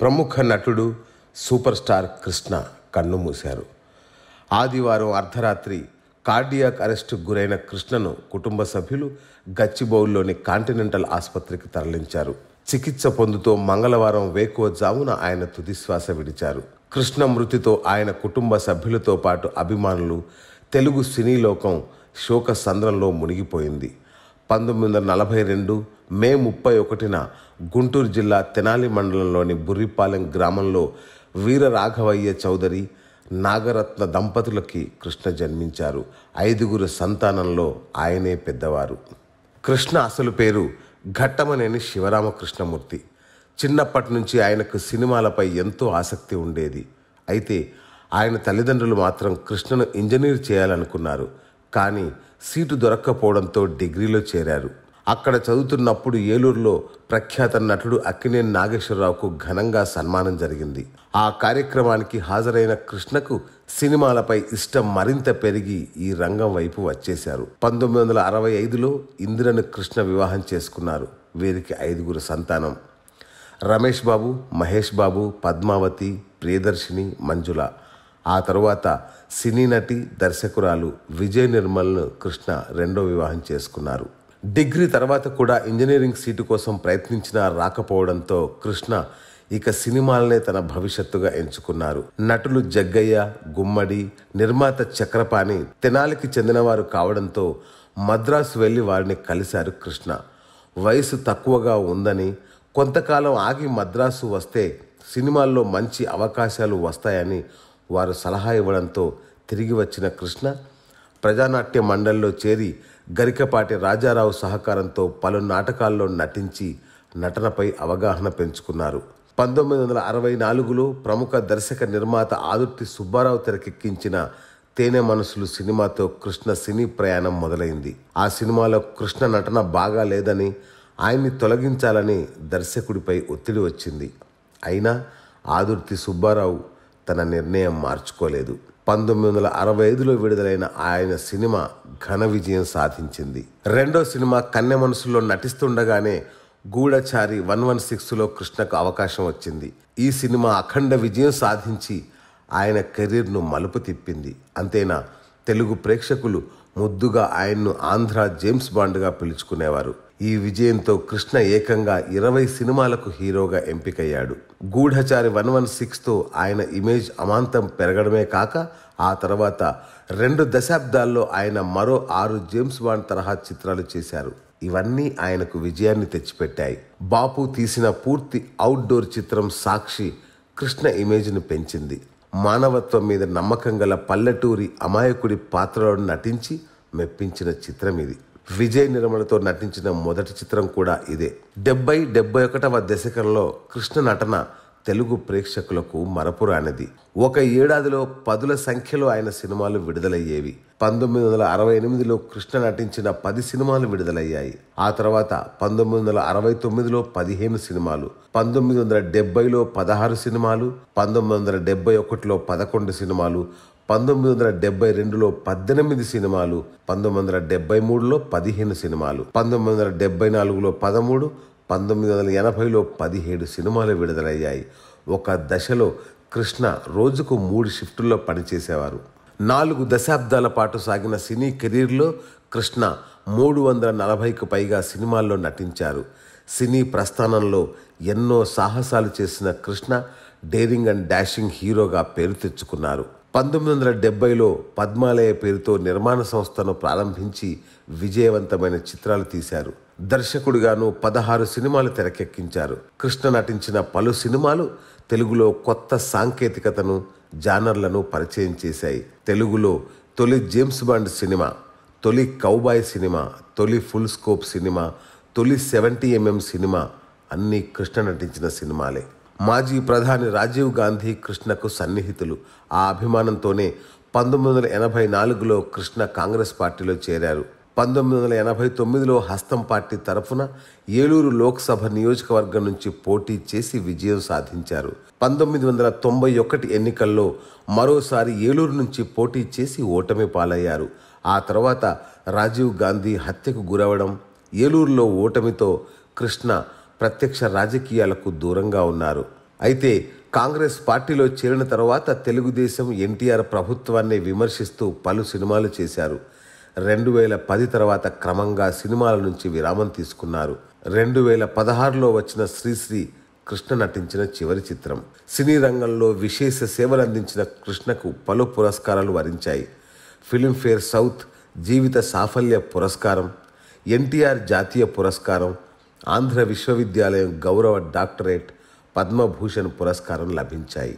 ప్రముఖ నటుడు super star Krishna కన్ను మూశారు ఆదివారం అర్ధరాత్రి కార్డియాక్ అరెస్టుకు గురైన కృష్ణను కుటుంబ సభ్యులు గచ్చిబౌల్లోని కాంటినెంటల్ ఆసుపత్రికి తరలించారు చికిత్స పొందుతూ మంగళవారం జామున ఆయన తుదిశ్వాస విడిచారు కృష్ణ మృతితో ఆయన కుటుంబ సభ్యులతో పాటు అభిమానులు తెలుగు సినీ లోకం శోక సంద్రంలో మునిగిపోయింది పంతొమ్మిది వందల నలభై రెండు మే ముప్పై ఒకటిన గుంటూరు జిల్లా తెనాలి మండలంలోని బుర్రిపాలెం గ్రామంలో వీర రాఘవయ్య చౌదరి నాగరత్న దంపతులకి కృష్ణ జన్మించారు ఐదుగురు సంతానంలో ఆయనే పెద్దవారు కృష్ణ అసలు పేరు ఘట్టమనేని శివరామకృష్ణమూర్తి చిన్నప్పటి నుంచి ఆయనకు సినిమాలపై ఎంతో ఆసక్తి ఉండేది అయితే ఆయన తల్లిదండ్రులు మాత్రం కృష్ణను ఇంజనీర్ చేయాలనుకున్నారు కానీ సీటు దొరక్కపోవడంతో డిగ్రీలో చేరారు అక్కడ చదువుతున్నప్పుడు ఏలూరులో ప్రఖ్యాత నటుడు అక్కినేని నాగేశ్వరరావుకు ఘనంగా సన్మానం జరిగింది ఆ కార్యక్రమానికి హాజరైన కృష్ణకు సినిమాలపై ఇష్టం మరింత పెరిగి ఈ రంగం వైపు వచ్చేశారు పంతొమ్మిది వందల అరవై ఐదులో ఇందిరను కృష్ణ వివాహం చేసుకున్నారు వీరికి ఐదుగురు సంతానం రమేష్ బాబు మహేష్ బాబు పద్మావతి ప్రియదర్శిని మంజుల ఆ తరువాత సినీ నటి దర్శకురాలు విజయ్ నిర్మల్ను కృష్ణ రెండో వివాహం చేసుకున్నారు డిగ్రీ తర్వాత కూడా ఇంజనీరింగ్ సీటు కోసం ప్రయత్నించినా రాకపోవడంతో కృష్ణ ఇక సినిమాలనే తన భవిష్యత్తుగా ఎంచుకున్నారు నటులు జగ్గయ్య గుమ్మడి నిర్మాత చక్రపాణి తెనాలికి చెందినవారు కావడంతో మద్రాసు వెళ్ళి వారిని కలిశారు కృష్ణ వయసు తక్కువగా ఉందని కొంతకాలం ఆగి మద్రాసు వస్తే సినిమాల్లో మంచి అవకాశాలు వస్తాయని వారు సలహా ఇవ్వడంతో తిరిగి వచ్చిన కృష్ణ ప్రజానాట్య మండలిలో చేరి గరికపాటి రాజారావు సహకారంతో పలు నాటకాల్లో నటించి నటనపై అవగాహన పెంచుకున్నారు పంతొమ్మిది వందల అరవై నాలుగులో ప్రముఖ దర్శక నిర్మాత ఆదుర్తి సుబ్బారావు తెరకెక్కించిన తేనె మనసులు సినిమాతో కృష్ణ సినీ ప్రయాణం మొదలైంది ఆ సినిమాలో కృష్ణ నటన బాగా లేదని ఆయన్ని తొలగించాలని దర్శకుడిపై ఒత్తిడి వచ్చింది అయినా ఆదుర్తి సుబ్బారావు తన నిర్ణయం మార్చుకోలేదు పంతొమ్మిది వందల అరవై ఐదులో విడుదలైన ఆయన సినిమా ఘన విజయం సాధించింది రెండో సినిమా కన్నె మనసులో నటిస్తుండగానే గూఢచారి వన్ వన్ సిక్స్లో కృష్ణకు అవకాశం వచ్చింది ఈ సినిమా అఖండ విజయం సాధించి ఆయన కెరీర్ను మలుపు తిప్పింది అంతేనా తెలుగు ప్రేక్షకులు ముద్దుగా ఆయన్ను ఆంధ్ర జేమ్స్ బాండ్గా పిలుచుకునేవారు ఈ విజయంతో కృష్ణ ఏకంగా ఇరవై సినిమాలకు హీరోగా ఎంపికయ్యాడు గూఢచారి వన్ వన్ సిక్స్తో ఆయన ఇమేజ్ అమాంతం పెరగడమే కాక ఆ తర్వాత రెండు దశాబ్దాల్లో ఆయన మరో ఆరు జేమ్స్ బాండ్ తరహా చిత్రాలు చేశారు ఇవన్నీ ఆయనకు విజయాన్ని తెచ్చిపెట్టాయి బాపు తీసిన పూర్తి అవుట్డోర్ చిత్రం సాక్షి కృష్ణ ఇమేజ్ను పెంచింది మానవత్వం మీద నమ్మకం గల పల్లెటూరి అమాయకుడి పాత్రలో నటించి మెప్పించిన చిత్రం ఇది విజయ్ నిర్మలతో నటించిన మొదటి చిత్రం కూడా ఇదే డెబ్బై డెబ్బై ఒకటవ దశకంలో కృష్ణ నటన తెలుగు ప్రేక్షకులకు మరపురానిది ఒక ఏడాదిలో పదుల సంఖ్యలో ఆయన సినిమాలు విడుదలయ్యేవి పంతొమ్మిది వందల అరవై ఎనిమిదిలో కృష్ణ నటించిన పది సినిమాలు విడుదలయ్యాయి ఆ తర్వాత పంతొమ్మిది వందల అరవై తొమ్మిదిలో పదిహేను సినిమాలు పంతొమ్మిది వందల డెబ్బైలో పదహారు సినిమాలు పంతొమ్మిది వందల డెబ్బై ఒకటిలో పదకొండు సినిమాలు పంతొమ్మిది వందల డెబ్బై రెండులో పద్దెనిమిది సినిమాలు పంతొమ్మిది వందల డెబ్బై మూడులో పదిహేను సినిమాలు పంతొమ్మిది వందల డెబ్బై నాలుగులో పదమూడు పంతొమ్మిది వందల ఎనభైలో పదిహేడు సినిమాలు విడుదలయ్యాయి ఒక దశలో కృష్ణ రోజుకు మూడు షిఫ్టుల్లో పనిచేసేవారు నాలుగు దశాబ్దాల పాటు సాగిన సినీ కెరీర్లో కృష్ణ మూడు వందల నలభైకు పైగా సినిమాల్లో నటించారు సినీ ప్రస్థానంలో ఎన్నో సాహసాలు చేసిన కృష్ణ డేరింగ్ అండ్ డాషింగ్ హీరోగా పేరు తెచ్చుకున్నారు పంతొమ్మిది వందల డెబ్బైలో పద్మాలయ పేరుతో నిర్మాణ సంస్థను ప్రారంభించి విజయవంతమైన చిత్రాలు తీశారు దర్శకుడిగాను పదహారు సినిమాలు తెరకెక్కించారు కృష్ణ నటించిన పలు సినిమాలు తెలుగులో కొత్త సాంకేతికతను జానర్లను పరిచయం చేశాయి తెలుగులో తొలి జేమ్స్ బాండ్ సినిమా తొలి కౌబాయ్ సినిమా తొలి ఫుల్ స్కోప్ సినిమా తొలి సెవెంటీ ఎంఎం సినిమా అన్నీ కృష్ణ నటించిన సినిమాలే మాజీ ప్రధాని రాజీవ్ గాంధీ కృష్ణకు సన్నిహితులు ఆ అభిమానంతోనే పంతొమ్మిది వందల ఎనభై నాలుగులో కృష్ణ కాంగ్రెస్ పార్టీలో చేరారు పంతొమ్మిది వందల ఎనభై తొమ్మిదిలో హస్తం పార్టీ తరఫున ఏలూరు లోక్సభ నియోజకవర్గం నుంచి పోటీ చేసి విజయం సాధించారు పంతొమ్మిది వందల తొంభై ఒకటి ఎన్నికల్లో మరోసారి ఏలూరు నుంచి పోటీ చేసి ఓటమి పాలయ్యారు ఆ తర్వాత రాజీవ్ గాంధీ హత్యకు గురవడం ఏలూరులో ఓటమితో కృష్ణ ప్రత్యక్ష రాజకీయాలకు దూరంగా ఉన్నారు అయితే కాంగ్రెస్ పార్టీలో చేరిన తర్వాత తెలుగుదేశం ఎన్టీఆర్ ప్రభుత్వాన్ని విమర్శిస్తూ పలు సినిమాలు చేశారు రెండు వేల పది తర్వాత క్రమంగా సినిమాల నుంచి విరామం తీసుకున్నారు రెండు వేల పదహారులో వచ్చిన శ్రీశ్రీ కృష్ణ నటించిన చివరి చిత్రం సినీ రంగంలో విశేష సేవలందించిన కృష్ణకు పలు పురస్కారాలు వరించాయి ఫిల్మ్ఫేర్ సౌత్ జీవిత సాఫల్య పురస్కారం ఎన్టీఆర్ జాతీయ పురస్కారం ఆంధ్ర విశ్వవిద్యాలయం గౌరవ డాక్టరేట్ పద్మభూషణ్ పురస్కారం లభించాయి